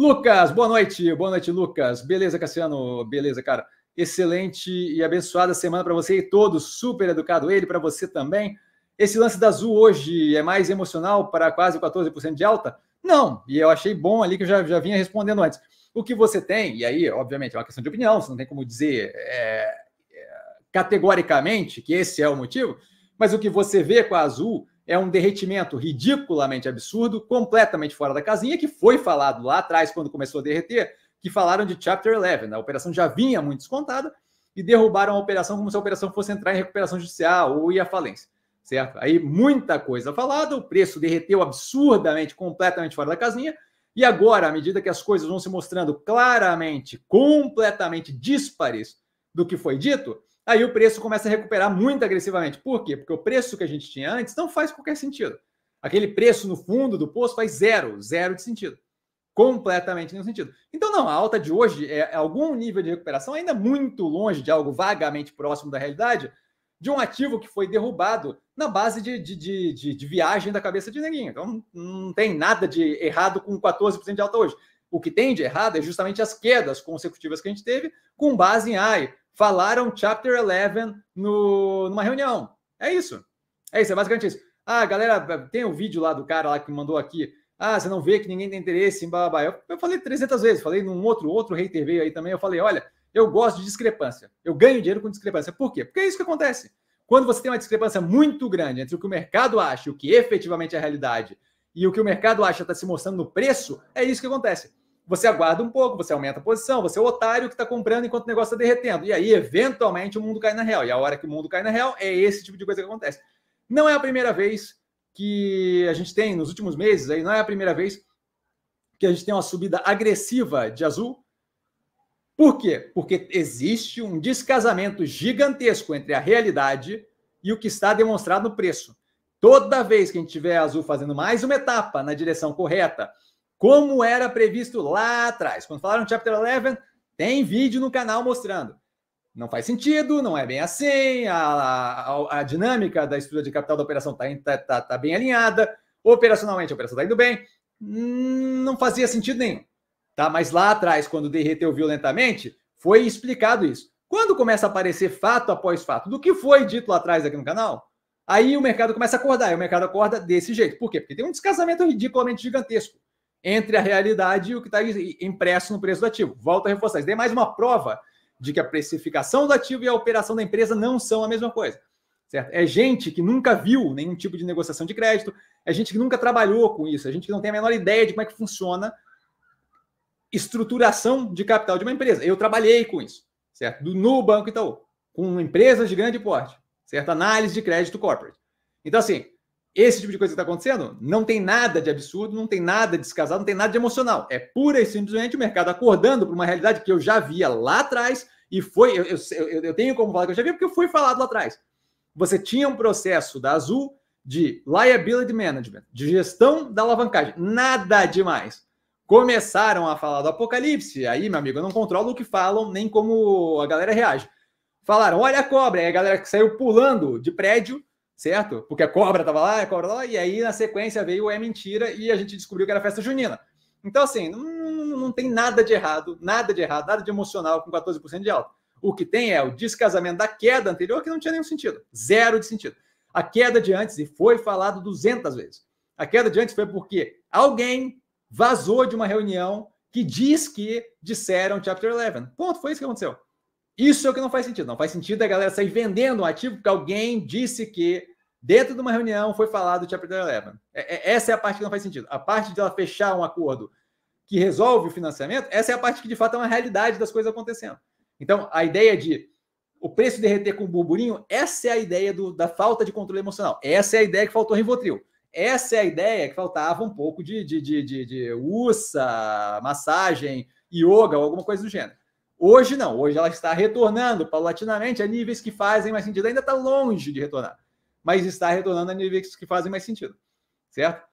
Lucas, boa noite. Boa noite, Lucas. Beleza, Cassiano? Beleza, cara. Excelente e abençoada semana para você e todos. Super educado ele, para você também. Esse lance da Azul hoje é mais emocional para quase 14% de alta? Não, e eu achei bom ali que eu já, já vinha respondendo antes. O que você tem, e aí, obviamente, é uma questão de opinião, você não tem como dizer é, é, categoricamente que esse é o motivo, mas o que você vê com a Azul é um derretimento ridiculamente absurdo, completamente fora da casinha, que foi falado lá atrás, quando começou a derreter, que falaram de Chapter 11. A operação já vinha muito descontada e derrubaram a operação como se a operação fosse entrar em recuperação judicial ou ia à falência. Certo? Aí muita coisa falada, o preço derreteu absurdamente, completamente fora da casinha. E agora, à medida que as coisas vão se mostrando claramente, completamente díspares do que foi dito, aí o preço começa a recuperar muito agressivamente. Por quê? Porque o preço que a gente tinha antes não faz qualquer sentido. Aquele preço no fundo do poço faz zero, zero de sentido. Completamente nenhum sentido. Então, não, a alta de hoje é algum nível de recuperação ainda muito longe de algo vagamente próximo da realidade, de um ativo que foi derrubado na base de, de, de, de viagem da cabeça de neguinho. Então, não tem nada de errado com 14% de alta hoje. O que tem de errado é justamente as quedas consecutivas que a gente teve com base em, ai, falaram Chapter 11 no, numa reunião. É isso. É isso, é basicamente isso. Ah, galera, tem o um vídeo lá do cara lá que mandou aqui. Ah, você não vê que ninguém tem interesse em babá. Eu, eu falei 300 vezes, falei num outro, outro hater veio aí também. Eu falei, olha, eu gosto de discrepância. Eu ganho dinheiro com discrepância. Por quê? Porque é isso que acontece. Quando você tem uma discrepância muito grande entre o que o mercado acha, o que efetivamente é a realidade, e o que o mercado acha está se mostrando no preço, é isso que acontece você aguarda um pouco, você aumenta a posição, você é o otário que está comprando enquanto o negócio está derretendo. E aí, eventualmente, o mundo cai na real. E a hora que o mundo cai na real, é esse tipo de coisa que acontece. Não é a primeira vez que a gente tem, nos últimos meses, aí não é a primeira vez que a gente tem uma subida agressiva de azul. Por quê? Porque existe um descasamento gigantesco entre a realidade e o que está demonstrado no preço. Toda vez que a gente tiver azul fazendo mais uma etapa na direção correta, como era previsto lá atrás. Quando falaram Chapter 11, tem vídeo no canal mostrando. Não faz sentido, não é bem assim, a, a, a dinâmica da estrutura de capital da operação está tá, tá, tá bem alinhada, operacionalmente a operação está indo bem, hum, não fazia sentido nenhum. Tá? Mas lá atrás, quando derreteu violentamente, foi explicado isso. Quando começa a aparecer fato após fato do que foi dito lá atrás aqui no canal, aí o mercado começa a acordar, e o mercado acorda desse jeito. Por quê? Porque tem um descasamento ridiculamente gigantesco entre a realidade e o que está impresso no preço do ativo. Volto a reforçar. Isso daí é mais uma prova de que a precificação do ativo e a operação da empresa não são a mesma coisa. Certo? É gente que nunca viu nenhum tipo de negociação de crédito, é gente que nunca trabalhou com isso, é gente que não tem a menor ideia de como é que funciona estruturação de capital de uma empresa. Eu trabalhei com isso, certo? No Banco Itaú, com empresas de grande porte, certo? Análise de crédito corporate. Então, assim, esse tipo de coisa que está acontecendo não tem nada de absurdo, não tem nada de descasado, não tem nada de emocional. É pura e simplesmente o mercado acordando para uma realidade que eu já via lá atrás e foi. Eu, eu, eu, tenho como falar que eu já vi porque eu fui falado lá atrás. Você tinha um processo da Azul de liability management, de gestão da alavancagem. Nada demais. Começaram a falar do apocalipse. Aí, meu amigo, eu não controlo o que falam, nem como a galera reage. Falaram: olha a cobra. Aí a galera que saiu pulando de prédio certo? Porque a cobra estava lá, a cobra lá, e aí na sequência veio o É Mentira e a gente descobriu que era festa junina. Então, assim, não, não tem nada de errado, nada de errado, nada de emocional com 14% de alta. O que tem é o descasamento da queda anterior, que não tinha nenhum sentido, zero de sentido. A queda de antes, e foi falado 200 vezes. A queda de antes foi porque alguém vazou de uma reunião que diz que disseram Chapter 11. Ponto, foi isso que aconteceu. Isso é o que não faz sentido. Não faz sentido é a galera sair vendendo um ativo porque alguém disse que dentro de uma reunião foi falado o Chapter 11. É, é, essa é a parte que não faz sentido. A parte de ela fechar um acordo que resolve o financiamento, essa é a parte que de fato é uma realidade das coisas acontecendo. Então, a ideia de o preço derreter com o burburinho, essa é a ideia do, da falta de controle emocional. Essa é a ideia que faltou Rivotril. Essa é a ideia que faltava um pouco de, de, de, de, de ursa, massagem, yoga alguma coisa do gênero. Hoje não, hoje ela está retornando paulatinamente a níveis que fazem mais sentido. Ainda está longe de retornar, mas está retornando a níveis que fazem mais sentido, certo?